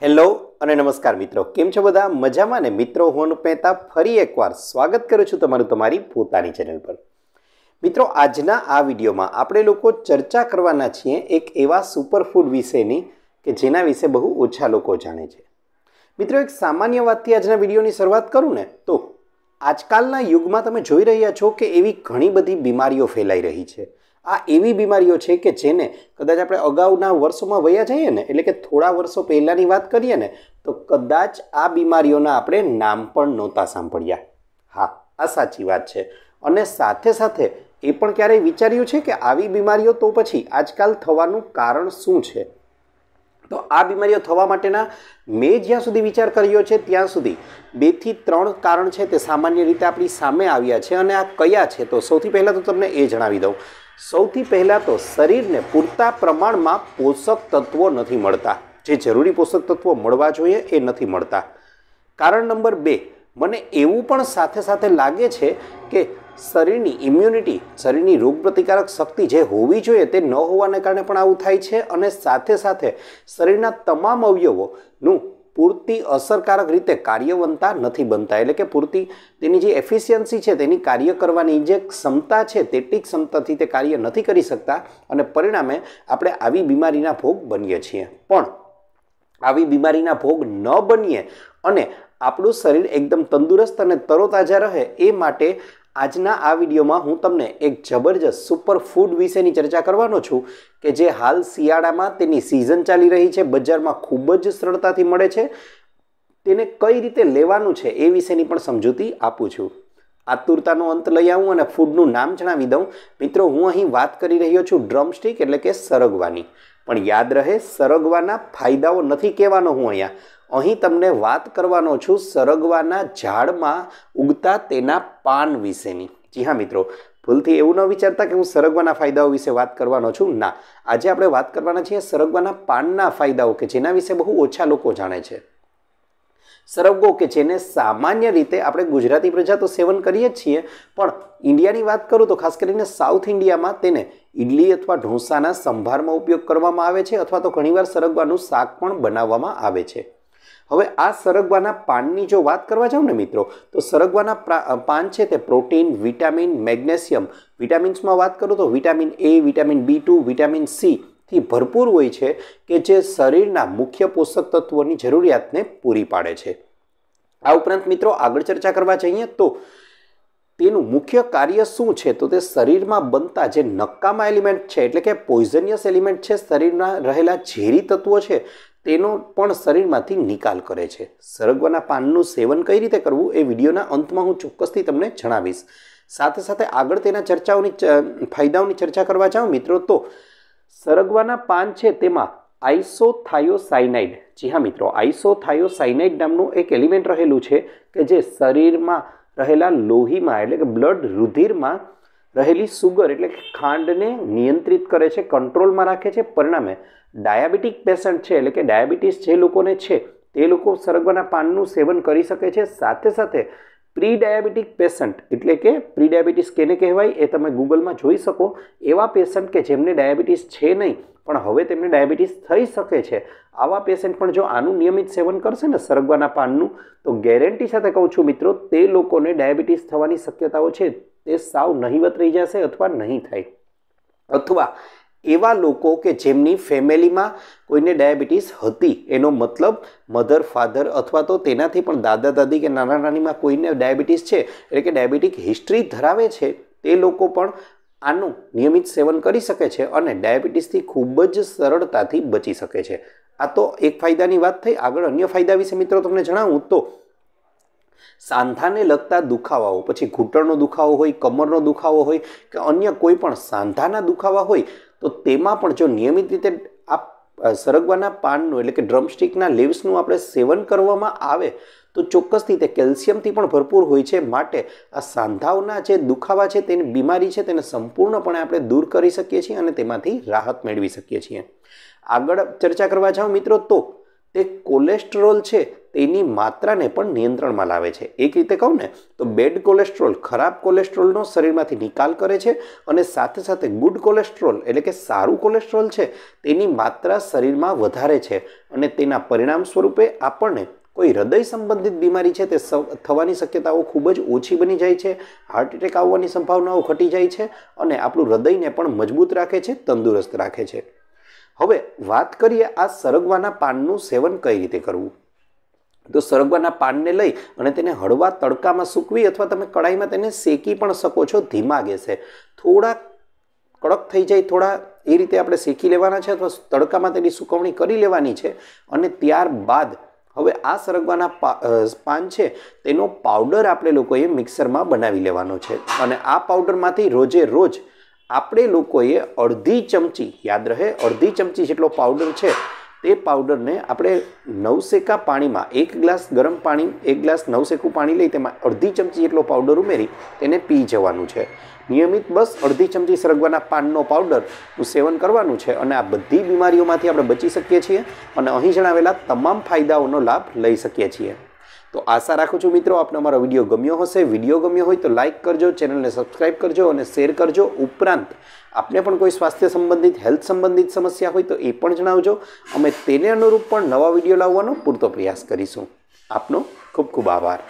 hello અને નમસ્કાર મિત્રો કેમ છો બધા મજામાં ને મિત્રો હું મહેતા ફરી એકવાર સ્વાગત કરું છું તમારું તમારી પોતાની ચેનલ પર મિત્રો આજના આ વિડીયોમાં આપણે લોકો ચર્ચા કરવાના છીએ એક એવા સુપરફૂડ વિશેની કે જેના વિશે બહુ ઓછા લોકો જાણે છે મિત્રો એક સામાન્ય વાતથી આજના વિડીયોની શરૂઆત કરું ને તો આજકાલના યુગમાં તમે જોઈ રહ્યા છો કે એવી ઘણી બધી બીમારીઓ ફેલાઈ રહી છે આ એવી બીમારીઓ છે કે જેને કદાચ આપણે અગાઉના વર્ષોમાં વયા જઈએ ને એટલે કે થોડા વર્ષો પહેલાંની વાત કરીએ ને તો કદાચ આ બીમારીઓના આપણે નામ પણ નહોતા સાંભળ્યા હા આ સાચી વાત છે અને સાથે સાથે એ પણ ક્યારેય વિચાર્યું છે કે આવી બીમારીઓ તો પછી આજકાલ થવાનું કારણ શું છે તો આ બીમારીઓ થવા માટેના મેં જ્યાં સુધી વિચાર કર્યો છે ત્યાં સુધી બેથી ત્રણ કારણ છે તે સામાન્ય રીતે આપણી સામે આવ્યા છે અને આ કયા છે તો સૌથી પહેલાં તો તમને એ જણાવી દઉં સૌથી પહેલાં તો શરીરને પૂરતા પ્રમાણમાં પોષક તત્વો નથી મળતા જે જરૂરી પોષક તત્વો મળવા જોઈએ એ નથી મળતા કારણ નંબર બે મને એવું પણ સાથે સાથે લાગે છે કે શરીરની ઇમ્યુનિટી શરીરની રોગપ્રતિકારક શક્તિ જે હોવી જોઈએ તે ન હોવાને કારણે પણ આવું થાય છે અને સાથે સાથે શરીરના તમામ અવયવોનું પૂરતી અસરકારક રીતે કાર્યવંતા નથી બનતા એટલે કે પૂરતી તેની જે એફિશિયન્સી છે તેની કાર્ય કરવાની જે ક્ષમતા છે તેટલી ક્ષમતાથી તે કાર્ય નથી કરી શકતા અને પરિણામે આપણે આવી બીમારીના ભોગ બનીએ છીએ પણ આવી બીમારીના ભોગ ન બનીએ અને આપણું શરીર એકદમ તંદુરસ્ત અને તરોતાજા રહે એ માટે આજના આ વિડીયોમાં હું તમને એક જબરજસ્ત સુપર ફૂડ વિશેની ચર્ચા કરવાનો છું કે જે હાલ શિયાળામાં તેની સિઝન ચાલી રહી છે બજારમાં ખૂબ જ સરળતાથી મળે છે તેને કઈ રીતે લેવાનું છે એ વિશેની પણ સમજૂતી આપું છું આતુરતાનો અંત લઈ આવું અને ફૂડનું નામ જણાવી દઉં મિત્રો હું અહીં વાત કરી રહ્યો છું ડ્રમસ્ટિક એટલે કે સરગવાની પણ યાદ રહે સરગવાના ફાયદાઓ નથી કહેવાનો હું અહીંયા અહીં તમને વાત કરવાનો છું સરગવાના ઝાડમાં ઉગતા તેના પાન વિશેની જી હા મિત્રો ભૂલથી એવું ન વિચારતા કે હું સરગવાના ફાયદાઓ વિશે વાત કરવાનો છું ના આજે આપણે વાત કરવાના છીએ સરગવાના પાનના ફાયદાઓ કે જેના વિશે બહુ ઓછા લોકો જાણે છે સરવગો કે જેને સામાન્ય રીતે આપણે ગુજરાતી પ્રજા તો સેવન કરીએ જ છીએ પણ ઇન્ડિયાની વાત કરું તો ખાસ કરીને સાઉથ ઇન્ડિયામાં તેને ઇડલી અથવા ઢોંસાના સંભારમાં ઉપયોગ કરવામાં આવે છે અથવા તો ઘણીવાર સરગવાનું શાક પણ બનાવવામાં આવે છે હવે આ સરગવાના પાનની જો વાત કરવા જાઉં ને મિત્રો તો સરગવાના પાન છે તે પ્રોટીન વિટામિન મેગ્નેશિયમ વિટામિન્સમાં વાત કરું તો vitamin A vitamin B two vitamin C થી ભરપૂર હોય છે કે જે શરીરના મુખ્ય પોષક તત્વોની જરૂરિયાતને પૂરી પાડે છે આ ઉપરાંત મિત્રો આગળ ચર્ચા કરવા જઈએ તો તેનું મુખ્ય કાર્ય શું છે તો તે શરીરમાં બનતા જે નક્કામાં એલિમેન્ટ છે એટલે કે પોઈઝનિયસ એલિમેન્ટ છે શરીરના રહેલા ઝેરી તત્વો છે તેનો પણ શરીરમાંથી નિકાલ કરે છે સરગવાના પાનનું સેવન કઈ રીતે કરવું એ વિડીયોના અંતમાં હું ચોક્કસથી તમને જણાવીશ સાથે સાથે આગળ તેના ચર્ચાઓની ફાયદાઓની ચર્ચા કરવા જાઉં મિત્રો તો સરગવાના પાન છે તેમાં આઈસોથાયોસાઇનાઇડ જી હા મિત્રો આઈસોથાયોસાઇનાઇડ નામનું એક એલિમેન્ટ રહેલું છે કે જે શરીરમાં રહેલા લોહીમાં એટલે કે બ્લડ રુધિરમાં રહેલી સુગર એટલે કે ખાંડને નિયંત્રિત કરે છે કંટ્રોલમાં રાખે છે પરિણામે ડાયાબિટીક પેશન્ટ છે એટલે કે ડાયાબિટીસ જે લોકોને છે તે લોકો સરગવાના પાનનું સેવન કરી શકે છે સાથે સાથે પ્રી ડાયાબિટીક પેશન્ટ એટલે કે પ્રી ડાયાબિટીસ કેને કહેવાય એ તમે ગૂગલમાં જોઈ શકો એવા પેશન્ટ કે જેમને ડાયાબિટીસ છે નહીં પણ હવે તેમને ડાયાબિટીસ થઈ શકે છે આવા પેશન્ટ પણ જો આનું નિયમિત સેવન કરશે ને સરગવાના પાનનું તો ગેરંટી સાથે કહું છું મિત્રો તે લોકોને ડાયાબિટીસ થવાની શક્યતાઓ છે તે સાવ નહીવત રહી જશે અથવા નહીં થાય અથવા એવા લોકો કે જેમની ફેમિલીમાં કોઈને ડાયાબિટીસ હતી એનો મતલબ મધર ફાધર અથવા તો તેનાથી પણ દાદા દાદી કે નાના નાનીમાં કોઈને ડાયાબિટીસ છે એટલે કે ડાયાબિટીક હિસ્ટ્રી ધરાવે છે તે લોકો પણ આનું નિયમિત સેવન કરી શકે છે અને ડાયાબિટીસથી ખૂબ જ સરળતાથી બચી શકે છે આ તો એક ફાયદાની વાત થઈ આગળ અન્ય ફાયદા વિશે મિત્રો તમને જણાવું તો સાંધાને લગતા દુખાવાઓ પછી ઘૂંટણનો દુખાવો હોય કમરનો દુખાવો હોય કે અન્ય કોઈ પણ સાંધાના દુખાવા હોય તો તેમાં પણ જો નિયમિત રીતે આ સરગવાના પાનનું એટલે કે ડ્રમસ્ટિકના લીવ્સનું આપણે સેવન કરવામાં આવે તો ચોક્કસ રીતે કેલ્શિયમથી પણ ભરપૂર હોય છે માટે આ સાંધાઓના જે દુખાવા છે તેની બીમારી છે તેને સંપૂર્ણપણે આપણે દૂર કરી શકીએ છીએ અને તેમાંથી રાહત મેળવી શકીએ છીએ આગળ ચર્ચા કરવા જાઉં મિત્રો તો તે કોલેસ્ટ્રોલ છે તેની માત્રાને પણ નિયંત્રણમાં લાવે છે એક રીતે કહું ને તો બેડ કોલેસ્ટ્રોલ ખરાબ કોલેસ્ટ્રોલનો શરીરમાંથી નિકાલ કરે છે અને સાથે સાથે ગુડ કોલેસ્ટ્રોલ એટલે કે સારું કોલેસ્ટ્રોલ છે તેની માત્રા શરીરમાં વધારે છે અને તેના પરિણામ સ્વરૂપે આપણને કોઈ હૃદય સંબંધિત બીમારી છે તે થવાની શક્યતાઓ ખૂબ જ ઓછી બની જાય છે હાર્ટ એટેક આવવાની સંભાવનાઓ ઘટી જાય છે અને આપણું હૃદયને પણ મજબૂત રાખે છે તંદુરસ્ત રાખે છે હવે વાત કરીએ આ સરગવાના પાનનું સેવન કઈ રીતે કરવું તો સરગવાના પાનને લઈ અને તેને હળવા તડકામાં સૂકવી અથવા તમે કડાઈમાં તેને શેકી પણ શકો છો ધીમા ગેસે થોડા કડક થઈ જાય થોડા એ રીતે આપણે શેકી લેવાના છે અથવા તડકામાં તેની સુકવણી કરી લેવાની છે અને ત્યારબાદ હવે આ સરગવાના પાન છે તેનો પાવડર આપણે લોકોએ મિક્સરમાં બનાવી લેવાનો છે અને આ પાવડરમાંથી રોજે રોજ આપણે લોકોએ અડધી ચમચી યાદ રહે અડધી ચમચી જેટલો પાવડર છે તે પાવડરને આપણે નવસેકા પાણીમાં એક ગ્લાસ ગરમ પાણી એક ગ્લાસ નવસેકું પાણી લઈ તેમાં અડધી ચમચી જેટલો પાવડર ઉમેરી તેને પી જવાનું છે નિયમિત બસ અડધી ચમચી સરગવાના પાનનો પાવડરનું સેવન કરવાનું છે અને આ બધી બીમારીઓમાંથી આપણે બચી શકીએ છીએ અને અહીં જણાવેલા તમામ ફાયદાઓનો લાભ લઈ શકીએ છીએ તો આશા રાખું છું મિત્રો આપને અમારો વિડીયો ગમ્યો હશે વિડીયો ગમ્યો હોય તો લાઇક કરજો ચેનલને સબસ્ક્રાઇબ કરજો અને શેર કરજો ઉપરાંત આપને પણ કોઈ સ્વાસ્થ્ય સંબંધિત હેલ્થ સંબંધિત સમસ્યા હોય તો એ પણ જણાવજો અમે તેને અનુરૂપ પણ નવા વિડીયો લાવવાનો પૂરતો પ્રયાસ કરીશું આપનો ખૂબ ખૂબ આભાર